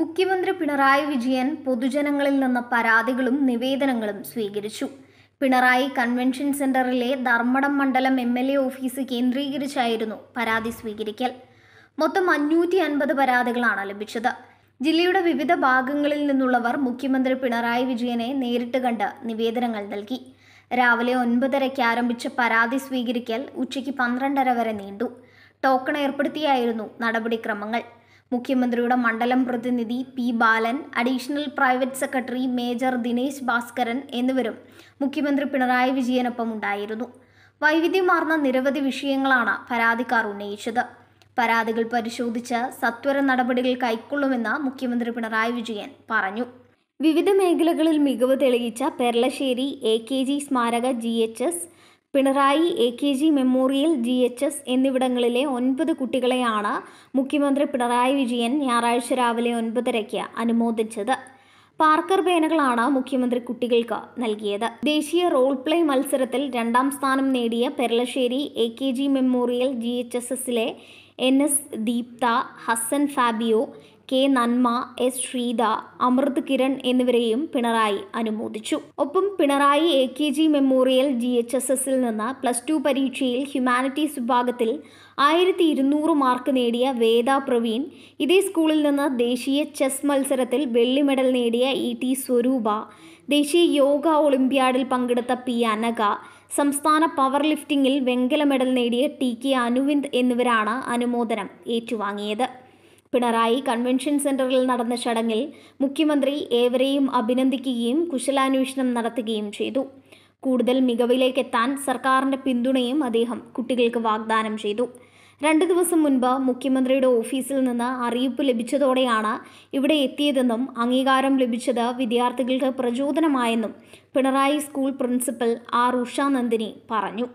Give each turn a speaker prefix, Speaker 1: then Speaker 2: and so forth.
Speaker 1: മുഖ്യമന്ത്രി പിണറായി വിജയൻ പൊതുജനങ്ങളിൽ നിന്ന് പരാതികളും നിവേദനങ്ങളും സ്വീകരിച്ചു പിണറായി കൺവെൻഷൻ സെന്ററിലെ ധർമ്മടം മണ്ഡലം എം എൽ എ ഓഫീസ് കേന്ദ്രീകരിച്ചായിരുന്നു പരാതി സ്വീകരിക്കൽ മൊത്തം അഞ്ഞൂറ്റി അൻപത് പരാതികളാണ് ലഭിച്ചത് ജില്ലയുടെ വിവിധ ഭാഗങ്ങളിൽ നിന്നുള്ളവർ മുഖ്യമന്ത്രി പിണറായി വിജയനെ നേരിട്ട് കണ്ട് നിവേദനങ്ങൾ നൽകി രാവിലെ ഒൻപതരയ്ക്ക് ആരംഭിച്ച പരാതി സ്വീകരിക്കൽ ഉച്ചയ്ക്ക് പന്ത്രണ്ടര വരെ നീണ്ടു ടോക്കൺ ഏർപ്പെടുത്തിയായിരുന്നു നടപടിക്രമങ്ങൾ മുഖ്യമന്ത്രിയുടെ മണ്ഡലം പ്രതിനിധി P Balan additional private secretary major Dinesh Bhaskaran എന്നിവരും മുഖ്യമന്ത്രി പിണറായി വിജയനൊപ്പം ഉണ്ടായിരുന്നു വൈവിധ്യമാർന്ന നിരവധി വിഷയങ്ങളാണ് പരാതിക്കാർ ഉന്നയിച്ചത് പരാതികൾ പരിശോധിച്ച് സത്വര നടപടികൾ കൈക്കൊള്ളുമെന്ന് മുഖ്യമന്ത്രി പിണറായി വിജയൻ പറഞ്ഞു വിവിധ മേഖലകളിൽ മികവ് തെളിയിച്ച പെർളശ്ശേരി എ കെ ജി സ്മാരക G H S Pinarayi A K G memorial G H S എന്നിവിടങ്ങളിലെ ഒൻപത് കുട്ടികളെയാണ് മുഖ്യമന്ത്രി പിണറായി വിജയൻ ഞായറാഴ്ച രാവിലെ ഒൻപതരയ്ക്ക് അനുമോദിച്ചത് പാർക്കർ പേനകളാണ് മുഖ്യമന്ത്രി കുട്ടികൾക്ക് നൽകിയത് ദേശീയ റോൾ പ്ലേ മത്സരത്തിൽ രണ്ടാം സ്ഥാനം നേടിയ Peralassery A K G memorial G H S എസിലെ N S Deeptha Hasan Fabio K Nanma S Sreetha Amrit Kiran എന്നിവരെയും പിണറായി അനുമോദിച്ചു ഒപ്പം Pinarayi A K G memorial G H S എസിൽ നിന്ന് പ്ലസ് ടു പരീക്ഷയിൽ ഹ്യൂമാനിറ്റീസ് വിഭാഗത്തിൽ ആയിരത്തി ഇരുന്നൂറ് മാർക്ക് നേടിയ വേദ പ്രവീൺ ഇതേ സ്കൂളിൽ നിന്ന് ദേശീയ ചെസ് മത്സരത്തിൽ വെള്ളി മെഡൽ നേടിയ ഇ ടി സ്വരൂപ ദേശീയ യോഗ ഒളിമ്പ്യാഡിൽ പങ്കെടുത്ത പി അനക സംസ്ഥാന പവർ ലിഫ്റ്റിംഗിൽ വെങ്കല മെഡൽ നേടിയ ടി കെ അനുവിന്ദ് എന്നിവരാണ് അനുമോദനം ഏറ്റുവാങ്ങിയത് പിണറായി കൺവെൻഷൻ സെന്ററിൽ നടന്ന ചടങ്ങിൽ മുഖ്യമന്ത്രി ഏവരെയും അഭിനന്ദിക്കുകയും കുശലാന്വേഷണം നടത്തുകയും ചെയ്തു കൂടുതൽ മികവിലേക്കെത്താൻ സർക്കാരിൻ്റെ പിന്തുണയും അദ്ദേഹം കുട്ടികൾക്ക് വാഗ്ദാനം ചെയ്തു രണ്ട് ദിവസം മുൻപ് മുഖ്യമന്ത്രിയുടെ ഓഫീസിൽ നിന്ന് അറിയിപ്പ് ലഭിച്ചതോടെയാണ് ഇവിടെ എത്തിയതെന്നും അംഗീകാരം ലഭിച്ചത് വിദ്യാർത്ഥികൾക്ക് പ്രചോദനമായെന്നും Pinarayi school principal R Ushanandini പറഞ്ഞു